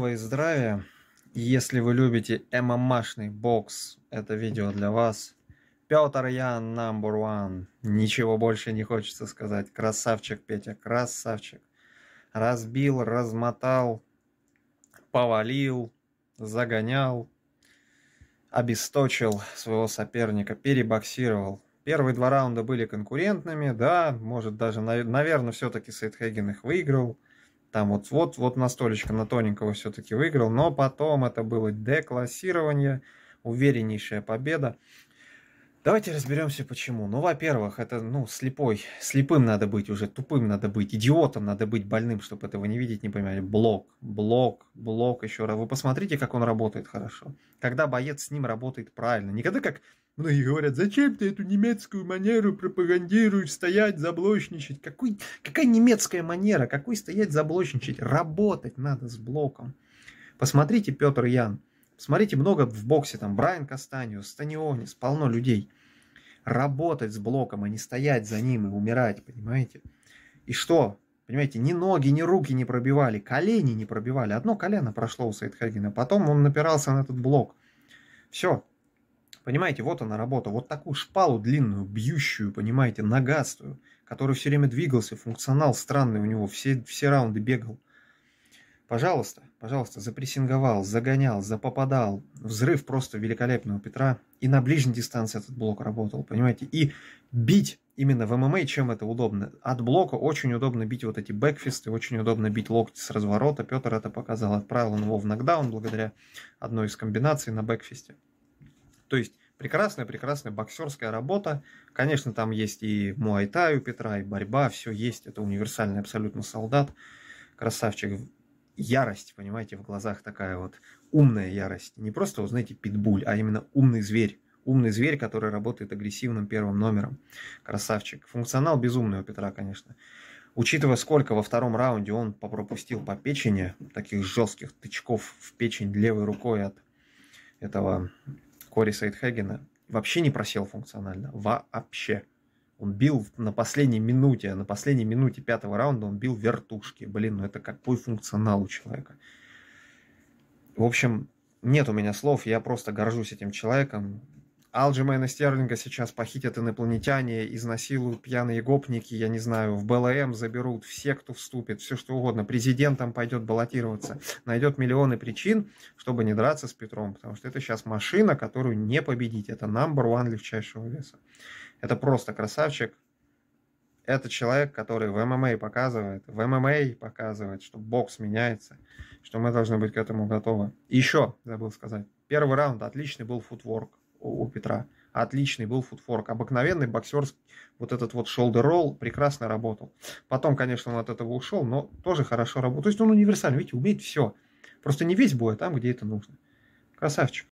здорово и здравия. Если вы любите ММАшный бокс, это видео для вас. Петр Ян, number one. Ничего больше не хочется сказать. Красавчик, Петя, красавчик. Разбил, размотал, повалил, загонял, обесточил своего соперника, перебоксировал. Первые два раунда были конкурентными, да, может даже, наверное, все-таки Сейдхеген их выиграл – там вот, вот, вот настолечко на тоненького все-таки выиграл, но потом это было деклассирование, увереннейшая победа. Давайте разберемся, почему. Ну, во-первых, это, ну, слепой, слепым надо быть уже, тупым надо быть, идиотом надо быть, больным, чтобы этого не видеть, не понимать. Блок, блок, блок еще раз. Вы посмотрите, как он работает хорошо. Когда боец с ним работает правильно. Никогда как многие говорят, зачем ты эту немецкую манеру пропагандируешь, стоять, заблочничать. Какой, какая немецкая манера, какой стоять, заблочничать? Работать надо с блоком. Посмотрите, Петр Ян, Смотрите, много в боксе, там, Брайан Кастанио, Станионис, полно людей. Работать с блоком, а не стоять за ним и умирать, понимаете? И что? Понимаете, ни ноги, ни руки не пробивали, колени не пробивали. Одно колено прошло у Саидхагина, потом он напирался на этот блок. Все. Понимаете, вот она работа. Вот такую шпалу длинную, бьющую, понимаете, ногастую, который все время двигался, функционал странный у него, все, все раунды бегал. Пожалуйста, пожалуйста, запрессинговал, загонял, запопадал. Взрыв просто великолепного Петра. И на ближней дистанции этот блок работал, понимаете? И бить именно в ММА, чем это удобно? От блока очень удобно бить вот эти бэкфисты, очень удобно бить локти с разворота. Петр это показал, отправил он его в нокдаун благодаря одной из комбинаций на бэкфисте. То есть прекрасная-прекрасная боксерская работа. Конечно, там есть и муайтай у Петра, и борьба, все есть. Это универсальный абсолютно солдат. Красавчик ярость, понимаете, в глазах такая вот умная ярость. Не просто, вот, знаете, питбуль, а именно умный зверь. Умный зверь, который работает агрессивным первым номером. Красавчик. Функционал безумный у Петра, конечно. Учитывая, сколько во втором раунде он пропустил по печени, таких жестких тычков в печень левой рукой от этого Кори Сейдхегена, вообще не просел функционально. Вообще. Он бил на последней минуте, на последней минуте пятого раунда он бил вертушки. Блин, ну это какой функционал у человека. В общем, нет у меня слов, я просто горжусь этим человеком. Алджимена Стерлинга сейчас похитят инопланетяне, изнасилуют пьяные гопники, я не знаю, в БЛМ заберут, все, кто вступит, все что угодно. Президентом пойдет баллотироваться. Найдет миллионы причин, чтобы не драться с Петром, потому что это сейчас машина, которую не победить. Это number one легчайшего веса. Это просто красавчик. Это человек, который в ММА показывает, в ММА показывает, что бокс меняется, что мы должны быть к этому готовы. еще забыл сказать. Первый раунд отличный был футворк у, у Петра. Отличный был футворк. Обыкновенный боксерский вот этот вот шолдер-ролл прекрасно работал. Потом, конечно, он от этого ушел, но тоже хорошо работал. То есть он универсальный, видите, умеет все. Просто не весь бой, а там, где это нужно. Красавчик.